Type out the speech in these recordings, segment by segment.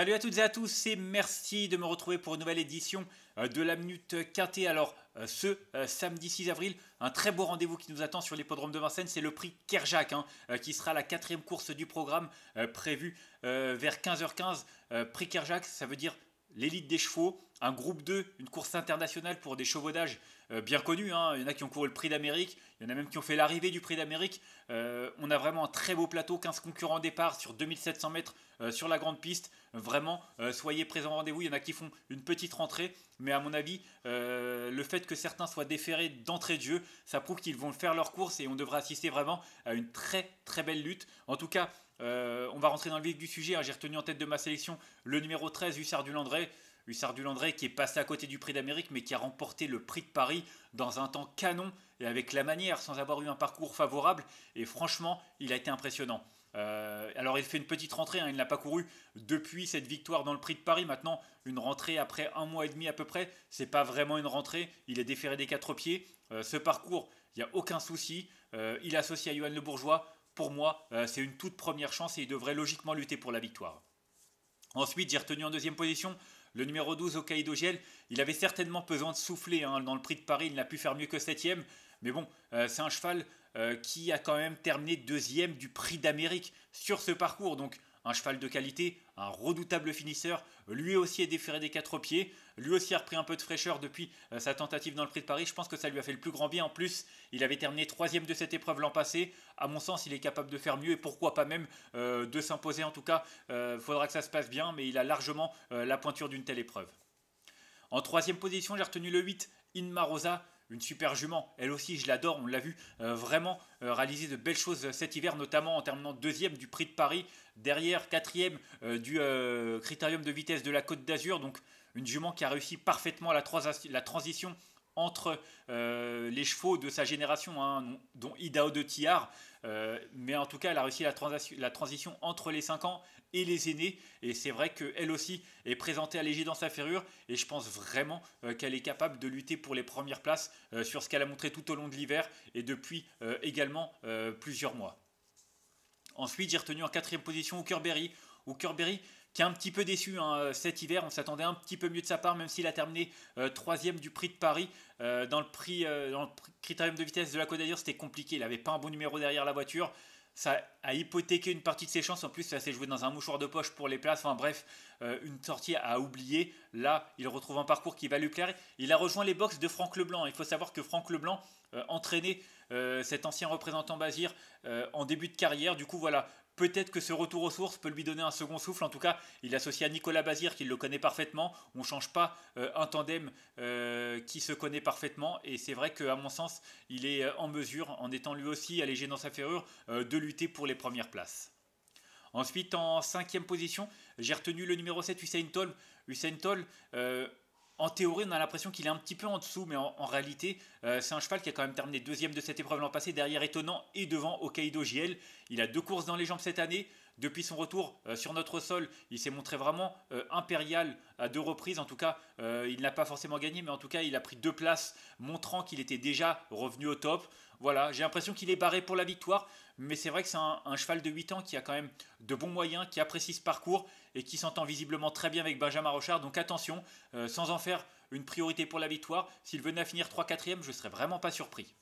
Salut à toutes et à tous et merci de me retrouver pour une nouvelle édition euh, de la Minute Quintée. Alors euh, ce euh, samedi 6 avril, un très beau rendez-vous qui nous attend sur l'hippodrome de Vincennes, c'est le prix Kerjak hein, qui sera la quatrième course du programme prévue vers 15h15. prix Kerjak, ça veut dire l'élite des chevaux, un groupe 2, une course internationale pour des chevaudages euh, bien connus. Hein. Il y en a qui ont couru le prix d'Amérique, il y en a même qui ont fait l'arrivée du prix d'Amérique. Euh, on a vraiment un très beau plateau, 15 concurrents départ sur 2700 mètres euh, sur la grande piste. Vraiment, soyez présents au rendez-vous. Il y en a qui font une petite rentrée, mais à mon avis, le fait que certains soient déférés d'entrée de jeu, ça prouve qu'ils vont faire leur course et on devrait assister vraiment à une très très belle lutte. En tout cas, euh, on va rentrer dans le vif du sujet. Hein. J'ai retenu en tête de ma sélection le numéro 13, Hussard du Landré. Hussard du qui est passé à côté du prix d'Amérique, mais qui a remporté le prix de Paris dans un temps canon et avec la manière, sans avoir eu un parcours favorable. Et franchement, il a été impressionnant. Euh, alors il fait une petite rentrée, il hein. il n'a pas couru depuis cette victoire dans le Prix de Paris. Maintenant, une rentrée après un mois et demi à peu près, c'est pas vraiment une rentrée. Il est déféré des quatre pieds. Euh, ce parcours, il n'y a aucun souci. il associe à Johan Le Bourgeois pour moi, euh, c'est une toute première chance et il devrait logiquement lutter pour la victoire. Ensuite, j'ai retenu en deuxième position le numéro 12, Caïdo Giel. Il avait certainement besoin de souffler hein. dans le prix de Paris. Il n'a pu faire mieux que septième. Mais bon, euh, c'est un cheval euh, qui a quand même terminé deuxième du prix d'Amérique sur ce parcours. Donc, un cheval de qualité, un redoutable finisseur. Lui aussi est déféré des quatre pieds. Lui aussi a repris un peu de fraîcheur depuis euh, sa tentative dans le Prix de Paris. Je pense que ça lui a fait le plus grand bien. En plus, il avait terminé troisième de cette épreuve l'an passé. À mon sens, il est capable de faire mieux et pourquoi pas même euh, de s'imposer. En tout cas, il euh, faudra que ça se passe bien, mais il a largement la pointure d'une telle épreuve. En troisième position, j'ai retenu le 8, Inma Rosa une super jument. Elle aussi, je l'adore, on l'a vu vraiment réaliser de belles choses cet hiver, notamment en terminant deuxième du Prix de Paris, derrière quatrième du Critérium de vitesse de la Côte d'Azur. Donc une jument qui a réussi parfaitement la, transition entre euh, les chevaux de sa génération, hein, dont Idao de Tillard. Euh, mais en tout cas, elle a réussi la, transition entre les 5 ans et les aînés. Et c'est vrai qu'elle aussi est présentée allégée dans sa ferrure. Et je pense vraiment euh, qu'elle est capable de lutter pour les premières places sur ce qu'elle a montré tout au long de l'hiver et depuis également plusieurs mois. Ensuite, j'ai retenu en quatrième position au Berry qui est un petit peu déçu hein, euh, cet hiver. On s'attendait un petit peu mieux de sa part, même s'il a terminé euh, troisième du prix de Paris. Euh, dans le prix, critérium de vitesse de la Côte d'Azur, c'était compliqué. Il n'avait pas un bon numéro derrière la voiture ça a hypothéqué une partie de ses chances. En plus, ça s'est joué dans un mouchoir de poche pour les places. Enfin bref, une sortie à oublier. Là, il retrouve un parcours qui va lui plaire. Il a rejoint les box de Franck Leblanc. Il faut savoir que Franck Leblanc entraînait cet ancien représentant Bazir en début de carrière. Du coup, voilà, Peut-être que ce retour aux sources peut lui donner un second souffle. En tout cas, il associe à Nicolas Bazir, qui le connaît parfaitement. On ne change pas euh, un tandem euh, qui se connaît parfaitement. Et c'est vrai qu'à mon sens, il est euh, en mesure, en étant lui aussi allégé dans sa ferrure, de lutter pour les premières places. Ensuite, en cinquième position, j'ai retenu le numéro 7, Hussein Toll. Hussein Toll en théorie, on a l'impression qu'il est un petit peu en dessous, mais en, réalité, euh, c'est un cheval qui a quand même terminé deuxième de cette épreuve l'an passé, derrière Étonnant et devant Hokkaido JL. Il a deux courses dans les jambes cette année. Depuis son retour euh, sur notre sol, il s'est montré vraiment euh, impérial à deux reprises. En tout cas, euh, il n'a pas forcément gagné, mais en tout cas, il a pris deux places, montrant qu'il était déjà revenu au top. Voilà, j'ai l'impression qu'il est barré pour la victoire, mais c'est vrai que c'est un, cheval de 8 ans qui a quand même de bons moyens, qui apprécie ce parcours et qui s'entend visiblement très bien avec Benjamin Rochard. Donc attention, sans en faire une priorité pour la victoire, s'il venait à finir 3-4e, je ne serais vraiment pas surpris.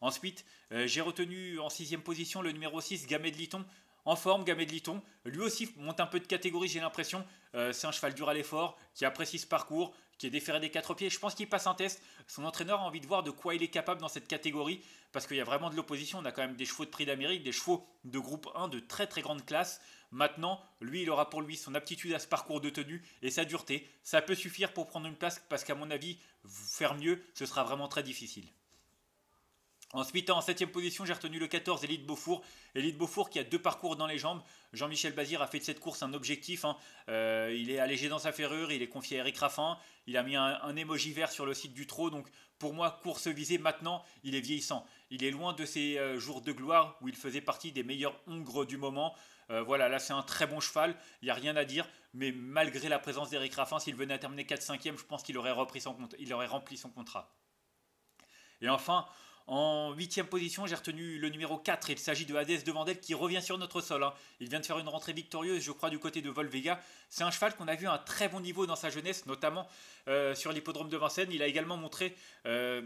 Ensuite, j'ai retenu en sixième position le numéro 6, Gamet de Liton, en forme, Gamet de Liton. Lui aussi monte un peu de catégorie, j'ai l'impression. Euh, c'est un cheval dur à l'effort, qui apprécie ce parcours, qui est déféré des quatre pieds. Je pense qu'il passe un test. Son entraîneur a envie de voir de quoi il est capable dans cette catégorie, parce qu'il y a vraiment de l'opposition. On a quand même des chevaux de prix d'Amérique, des chevaux de groupe 1 de très très grande classe. Maintenant, lui, il aura pour lui son aptitude à ce parcours de tenue et sa dureté. Ça peut suffire pour prendre une place, parce qu'à mon avis, faire mieux, ce sera vraiment très difficile. Ensuite, en 7 position, j'ai retenu le 14, Elite Beaufour. Elite Beaufour qui a deux parcours dans les jambes. Jean-Michel Bazir a fait de cette course un objectif. Hein. Euh, il est allégé dans sa ferrure, il est confié à Eric Raffin. Il a mis un, émoji vert sur le site du trot. Donc, pour moi, course visée maintenant, il est vieillissant. Il est loin de ses euh, jours de gloire où il faisait partie des meilleurs Hongres du moment. Euh, voilà, là c'est un très bon cheval, il n'y a rien à dire, mais malgré la présence d'Eric Raffin, s'il venait à terminer 4-5e, je pense qu'il aurait, aurait rempli son contrat. Et enfin, en huitième position, j'ai retenu le numéro 4. Il s'agit de Hadès de Vandel qui revient sur notre sol. Hein. Il vient de faire une rentrée victorieuse, je crois, du côté de Volvega. C'est un cheval qu'on a vu à un très bon niveau dans sa jeunesse, notamment euh, sur l'hippodrome de Vincennes. Il a également montré... Euh,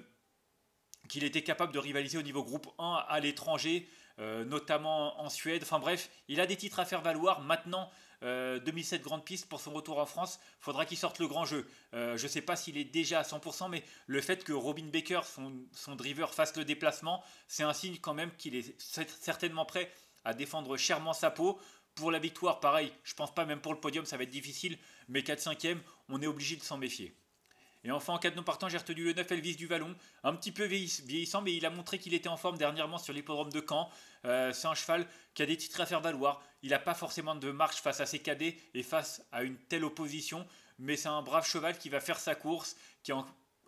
qu'il était capable de rivaliser au niveau groupe 1 à l'étranger, euh, notamment en Suède. Enfin bref, il a des titres à faire valoir. Maintenant, 2007 grande piste pour son retour en France, faudra qu'il sorte le grand jeu. Euh, je ne sais pas s'il est déjà à 100%, mais le fait que Robin Baker, son, driver, fasse le déplacement, c'est un signe quand même qu'il est certainement prêt à défendre chèrement sa peau. Pour la victoire, pareil, je pense pas même pour le podium, ça va être difficile, mais 4-5e, on est obligé de s'en méfier. Et enfin, en cas de non partant, j'ai retenu le 9 Elvis du Vallon, un petit peu vieillissant, mais il a montré qu'il était en forme dernièrement sur l'hippodrome de Caen. Euh, c'est un cheval qui a des titres à faire valoir. Il n'a pas forcément de marche face à ses cadets et face à une telle opposition, mais c'est un brave cheval qui va faire sa course, qui est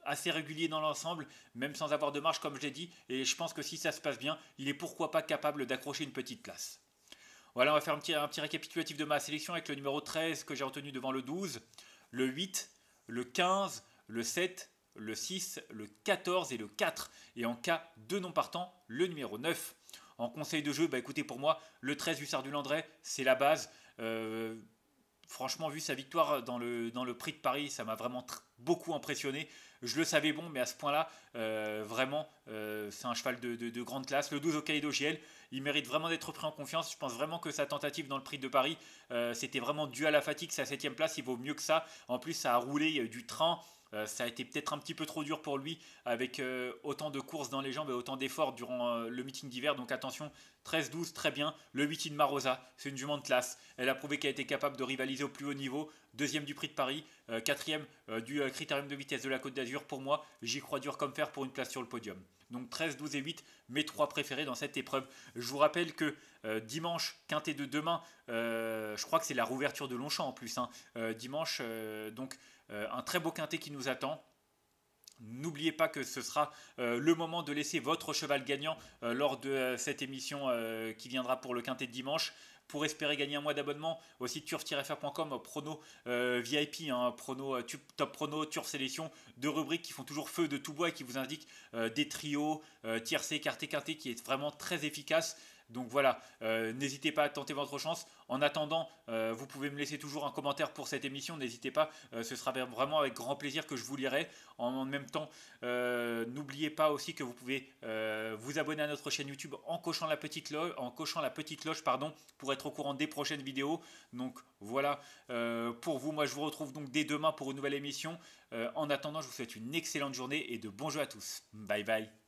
assez régulier dans l'ensemble, même sans avoir de marche comme je l'ai dit, et je pense que si ça se passe bien, il est pourquoi pas capable d'accrocher une petite place. Voilà, on va faire un petit, récapitulatif de ma sélection avec le numéro 13 que j'ai retenu devant le 12, le 8, le 15, le 7, le 6, le 14 et le 4. Et en cas de non partant, le numéro 9. En conseil de jeu, bah écoutez, pour moi, le 13 Hussard du landré c'est la base. Euh, franchement, vu sa victoire dans le, prix de Paris, ça m'a vraiment beaucoup impressionné. Je le savais bon, mais à ce point-là, euh, vraiment, euh, c'est un cheval de, grande classe. Le 12 au Kaido il mérite vraiment d'être pris en confiance. Je pense vraiment que sa tentative dans le prix de Paris, c'était vraiment dû à la fatigue. Sa septième place, il vaut mieux que ça. En plus, ça a roulé, du train. Euh, ça a été peut-être un petit peu trop dur pour lui avec euh, autant de courses dans les jambes et autant d'efforts durant euh, le meeting d'hiver. Donc attention, 13-12, très bien. Le meeting de Marosa, c'est une jument de classe. Elle a prouvé qu'elle était capable de rivaliser au plus haut niveau. Deuxième du prix de Paris, quatrième du critérium de vitesse de la Côte d'Azur. Pour moi, j'y crois dur comme fer pour une place sur le podium. Donc 13, 12 et 8, mes trois préférés dans cette épreuve. Je vous rappelle que euh, dimanche, quintet de demain, euh, je crois que c'est la rouverture de Longchamp en plus. Hein. Euh, dimanche, donc un très beau quintet qui nous attend. N'oubliez pas que ce sera le moment de laisser votre cheval gagnant lors de cette émission qui viendra pour le quintet de dimanche pour espérer gagner un mois d'abonnement, aussi turf-fr.com, prono euh, VIP, hein, prono, euh, top prono, turf sélection, deux rubriques qui font toujours feu de tout bois et qui vous indiquent euh, des trios, tiercé, quarté, quinté, qui est vraiment très efficace. Donc voilà, euh, n'hésitez pas à tenter votre chance. En attendant, euh, vous pouvez me laisser toujours un commentaire pour cette émission, n'hésitez pas, euh, ce sera vraiment avec grand plaisir que je vous lirai. En, même temps, n'oubliez pas aussi que vous pouvez vous abonner à notre chaîne YouTube en cochant la petite cloche, en cochant la petite pardon, pour être au courant des prochaines vidéos. Donc voilà, pour vous, moi je vous retrouve donc dès demain pour une nouvelle émission. en attendant, je vous souhaite une excellente journée et de bons jeux à tous. Bye bye.